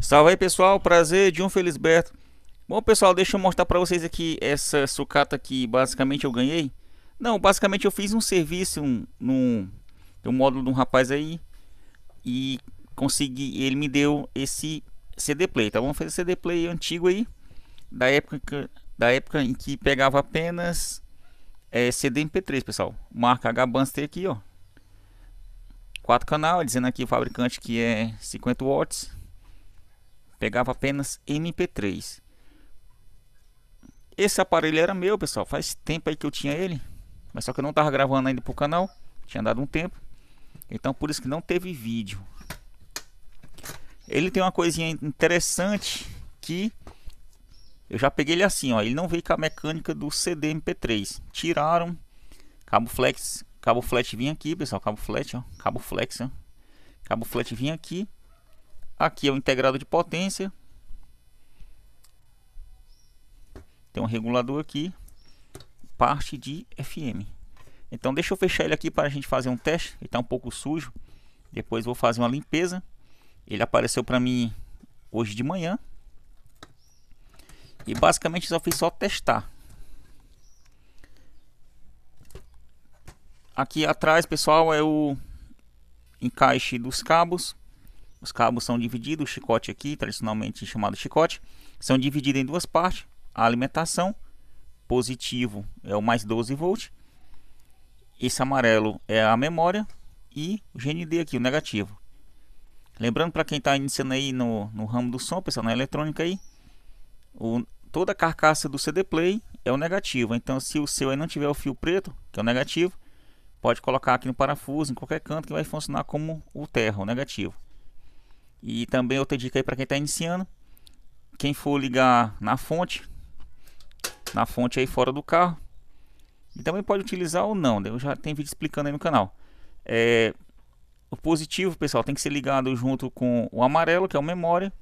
Salve aí pessoal, prazer de um Felisberto. Bom pessoal, deixa eu mostrar para vocês aqui essa sucata que basicamente eu ganhei. Não, basicamente eu fiz um serviço um, num, módulo de um rapaz aí e consegui, ele me deu esse CD Play, tá? Vamos fazer CD Play antigo aí, da época, que, da época em que pegava apenas é, CD MP3, pessoal. Marca HBunster aqui, ó. Quatro canal, dizendo aqui o fabricante que é 50 watts pegava apenas MP3. Esse aparelho era meu, pessoal. Faz tempo aí que eu tinha ele, mas só que eu não tava gravando ainda pro canal, tinha dado um tempo. Então por isso que não teve vídeo. Ele tem uma coisinha interessante que eu já peguei ele assim, ó. Ele não veio com a mecânica do CD MP3. Tiraram cabo flex, cabo flat vinha aqui, pessoal, cabo flat, ó, cabo flex, ó. Cabo flat vinha aqui Aqui é o integrado de potência. Tem um regulador aqui. Parte de FM. Então deixa eu fechar ele aqui para a gente fazer um teste. Ele está um pouco sujo. Depois vou fazer uma limpeza. Ele apareceu para mim hoje de manhã. E basicamente só fiz só testar. Aqui atrás, pessoal, é o encaixe dos cabos. Os cabos são divididos, o chicote aqui, tradicionalmente chamado chicote, são divididos em duas partes. A alimentação, positivo é o mais 12 volt. Esse amarelo é a memória e o GND aqui, o negativo. Lembrando para quem está iniciando aí no, no ramo do som, pessoal, na eletrônica aí, o, toda a carcaça do CD Play é o negativo. Então, se o seu aí não tiver o fio preto, que é o negativo, pode colocar aqui no parafuso, em qualquer canto, que vai funcionar como o terra, o negativo. E também outra dica aí para quem está iniciando, quem for ligar na fonte, na fonte aí fora do carro, e também pode utilizar ou não, né? eu já tenho vídeo explicando aí no canal. É, o positivo, pessoal, tem que ser ligado junto com o amarelo, que é o memória,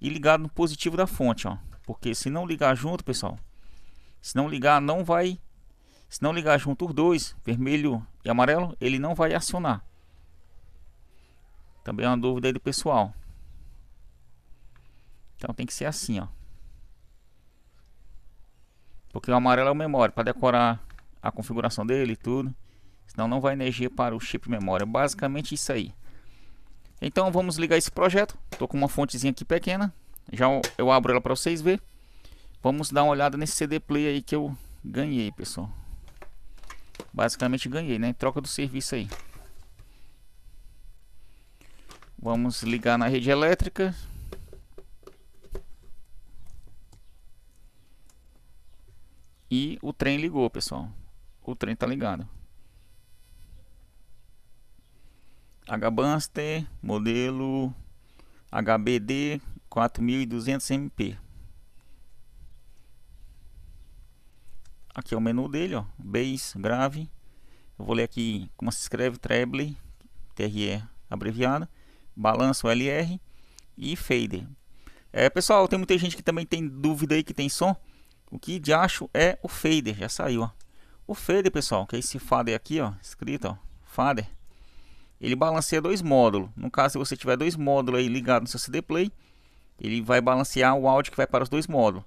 e ligado no positivo da fonte, ó. Porque se não ligar junto, pessoal, se não ligar, não vai. Se não ligar junto os dois, vermelho e amarelo, ele não vai acionar. Também é uma dúvida aí do pessoal. Então tem que ser assim, ó. Porque o amarelo é o memória, para decorar a configuração dele e tudo. Senão não vai energia para o chip memória. É basicamente isso aí. Então vamos ligar esse projeto. Estou com uma fontezinha aqui pequena. Já eu abro ela para vocês verem. Vamos dar uma olhada nesse CD Play aí que eu ganhei, pessoal. Basicamente ganhei, né? Em troca do serviço aí. Vamos ligar na rede elétrica. E o trem ligou, pessoal. O trem está ligado. HBuster, modelo HBD 4200 MP. Aqui é o menu dele, ó, Base grave. Eu vou ler aqui como se escreve treble, TRE abreviado balanço LR e fader. É, pessoal, tem muita gente que também tem dúvida aí que tem som. O que de acho é o fader, já saiu, ó. O fader, pessoal, que é esse fader aqui, ó, escrito, ó, fader. Ele balanceia dois módulos. No caso, se você tiver dois módulos aí ligados no seu CD Play, ele vai balancear o áudio que vai para os dois módulos.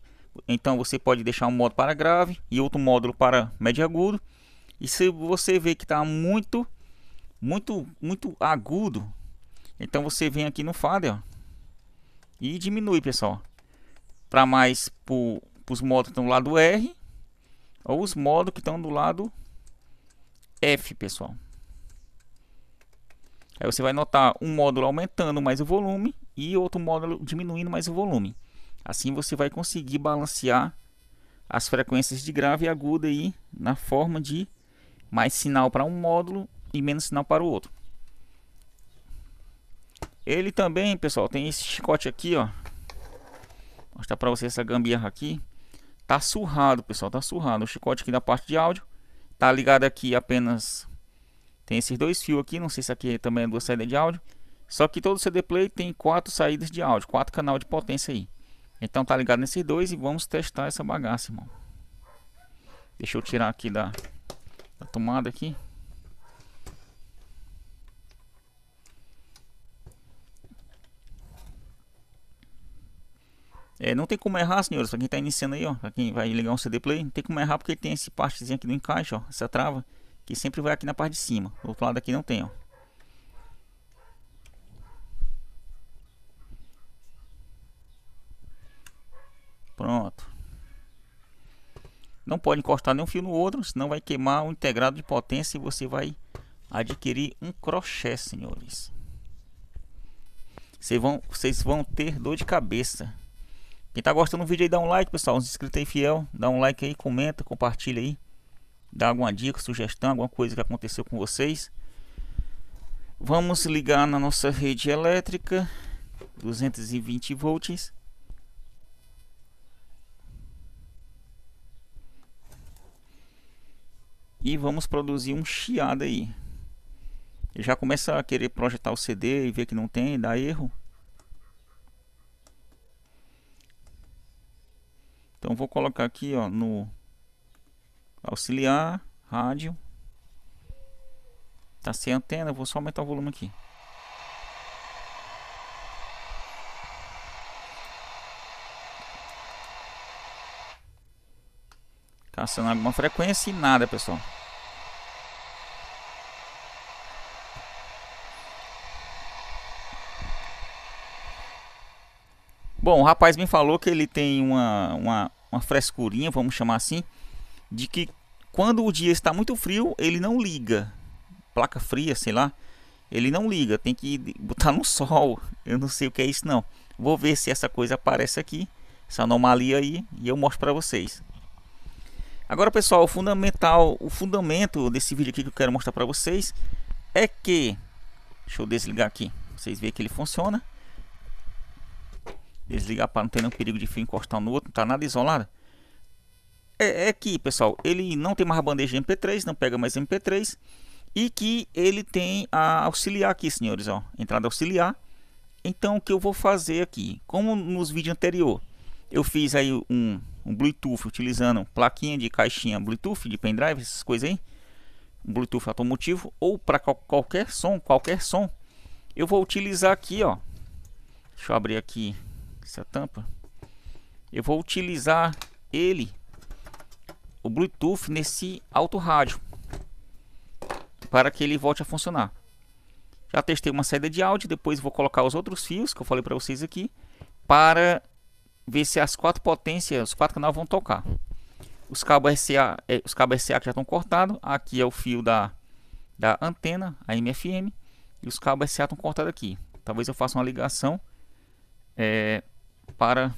Então você pode deixar um módulo para grave e outro módulo para médio agudo. E se você vê que está muito, muito, muito agudo, então você vem aqui no Fader ó, e diminui, pessoal. Para mais para os modos que estão do lado R ou os modos que estão do lado F, pessoal. Aí você vai notar um módulo aumentando mais o volume e outro módulo diminuindo mais o volume. Assim você vai conseguir balancear as frequências de grave e aguda aí na forma de mais sinal para um módulo e menos sinal para o outro. Ele também, pessoal, tem esse chicote aqui, ó. Vou mostrar pra vocês essa gambiarra aqui. Tá surrado, pessoal, tá surrado. O chicote aqui da parte de áudio. Tá ligado aqui apenas... Tem esses dois fios aqui, não sei se aqui também é duas saídas de áudio. Só que todo CD Play tem quatro saídas de áudio, quatro canal de potência aí. Então tá ligado nesses dois e vamos testar essa bagaça, irmão. Deixa eu tirar aqui da, da tomada aqui. É, não tem como errar, senhores, para quem está iniciando aí, ó, para quem vai ligar um CD player, não tem como errar porque tem esse partezinho aqui do encaixe, ó, essa trava, que sempre vai aqui na parte de cima. Do outro lado aqui não tem, ó. Pronto. Não pode encostar nenhum fio no outro, senão vai queimar o integrado de potência e você vai adquirir um crochê, senhores. Vocês vão, vocês vão ter dor de cabeça. Quem tá gostando do vídeo aí, dá um like, pessoal. Uns inscritos tá aí fiel, dá um like aí, comenta, compartilha aí. Dá alguma dica, sugestão, alguma coisa que aconteceu com vocês. Vamos ligar na nossa rede elétrica 220 volts. E vamos produzir um chiado aí. já começa a querer projetar o CD e ver que não tem, dá erro. Então vou colocar aqui ó, no auxiliar, rádio. Tá sem antena, vou só aumentar o volume aqui. Caçando alguma frequência e nada, pessoal. Bom, o rapaz me falou que ele tem uma, uma, uma frescurinha, vamos chamar assim, de que quando o dia está muito frio, ele não liga. Placa fria, sei lá. Ele não liga, tem que botar no sol. Eu não sei o que é isso não. Vou ver se essa coisa aparece aqui, essa anomalia aí, e eu mostro para vocês. Agora, pessoal, o fundamental, o fundamento desse vídeo aqui que eu quero mostrar para vocês é que deixa eu desligar aqui, vocês verem que ele funciona desligar para não ter nenhum perigo de fio encostar no outro, não está nada isolado. É, é, que, pessoal, ele não tem mais bandeja MP3, não pega mais MP3 e que ele tem a auxiliar aqui, senhores, ó, entrada auxiliar. Então, o que eu vou fazer aqui, como nos vídeos anterior, eu fiz aí um, um Bluetooth utilizando plaquinha de caixinha Bluetooth, de pendrive, essas coisas aí, Bluetooth automotivo ou para qualquer som, qualquer som, eu vou utilizar aqui, ó. Deixa eu abrir aqui essa tampa, eu vou utilizar ele, o Bluetooth, nesse alto rádio, para que ele volte a funcionar. Já testei uma saída de áudio, depois vou colocar os outros fios que eu falei para vocês aqui, para ver se as quatro potências, os quatro canais vão tocar. Os cabos RCA, é, os cabos RCA que já estão cortados, aqui é o fio da, da antena, a MFM, e os cabos RCA estão cortados aqui. Talvez eu faça uma ligação é, para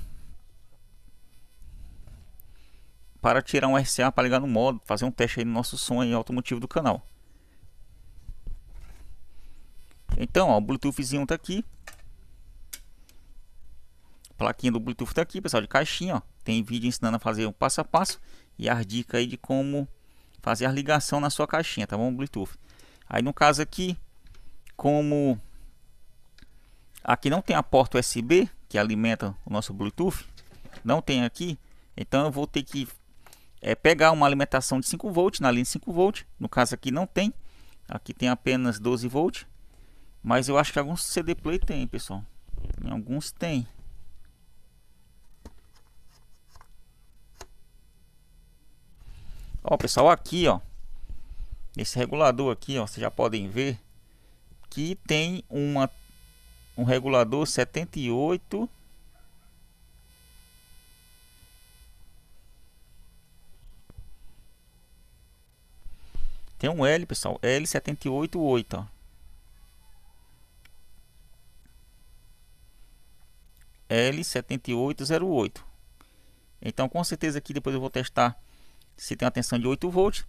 para tirar um RCA para ligar no modo, fazer um teste aí no nosso som aí, automotivo do canal. Então, ó, o Bluetoothzinho tá aqui. A plaquinha do Bluetooth tá aqui, pessoal, de caixinha, ó. Tem vídeo ensinando a fazer um passo a passo e as dicas aí de como fazer a ligação na sua caixinha, tá bom? Bluetooth. Aí no caso aqui, como aqui não tem a porta USB, que alimenta o nosso Bluetooth, não tem aqui, então eu vou ter que é, pegar uma alimentação de 5 volts na linha de 5 volts. No caso aqui não tem, aqui tem apenas 12 volts, mas eu acho que alguns CD Play tem, pessoal. Em alguns tem. Ó, pessoal, aqui, ó, esse regulador aqui, ó, vocês já podem ver que tem uma um regulador 78 Tem um L, pessoal, L788, oito L7808. Então, com certeza aqui depois eu vou testar se tem uma tensão de 8 volts,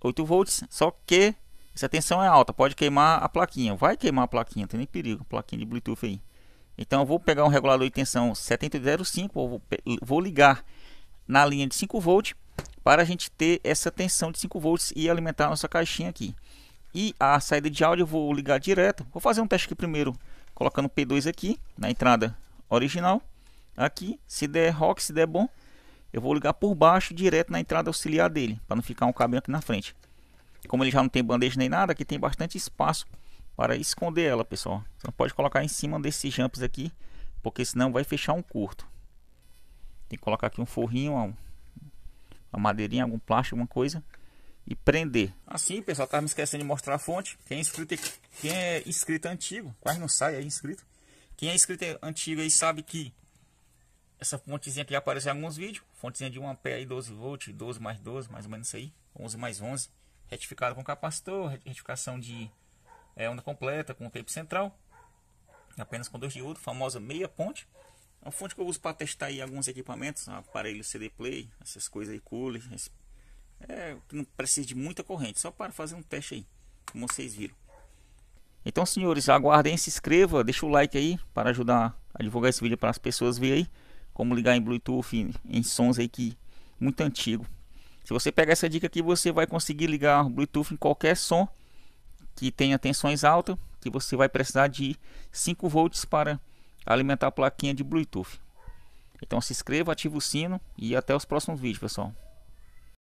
8 volts, só que se a tensão é alta, pode queimar a plaquinha. Vai queimar a plaquinha, não tem nem perigo. Plaquinha de Bluetooth aí. Então eu vou pegar um regulador de tensão 7005, vou, vou ligar na linha de 5 volts para a gente ter essa tensão de 5 volts e alimentar a nossa caixinha aqui. E a saída de áudio eu vou ligar direto. Vou fazer um teste aqui primeiro, colocando P2 aqui na entrada original. Aqui, se der rock, se der bom, eu vou ligar por baixo direto na entrada auxiliar dele, para não ficar um cabinho aqui na frente como ele já não tem bandeja nem nada, aqui tem bastante espaço para esconder ela, pessoal. Você não pode colocar em cima desses jumps aqui, porque senão vai fechar um curto. Tem que colocar aqui um forrinho, uma, madeirinha, algum plástico, alguma coisa e prender. Assim, pessoal, tava me esquecendo de mostrar a fonte. Quem é inscrito, quem é inscrito é antigo, quase não sai aí é inscrito. Quem é inscrito é antigo aí sabe que essa fontezinha aqui aparece em alguns vídeos, fontezinha de 1A aí 12V, 12 mais 12, mais ou menos isso aí, 11 mais 11 retificado com capacitor, retificação de é, onda completa com tape central, apenas com dois diodos, famosa meia ponte. É uma fonte que eu uso para testar aí alguns equipamentos, aparelhos CD Play, essas coisas aí, cooler, é, não precisa de muita corrente, só para fazer um teste aí, como vocês viram. Então, senhores, aguardem, se inscreva, deixa o like aí para ajudar a divulgar esse vídeo para as pessoas verem aí como ligar em Bluetooth, em sons aí que muito antigo. Se você pegar essa dica aqui, você vai conseguir ligar o Bluetooth em qualquer som que tenha tensões altas, que você vai precisar de 5 volts para alimentar a plaquinha de Bluetooth. Então se inscreva, ative o sino e até os próximos vídeos, pessoal.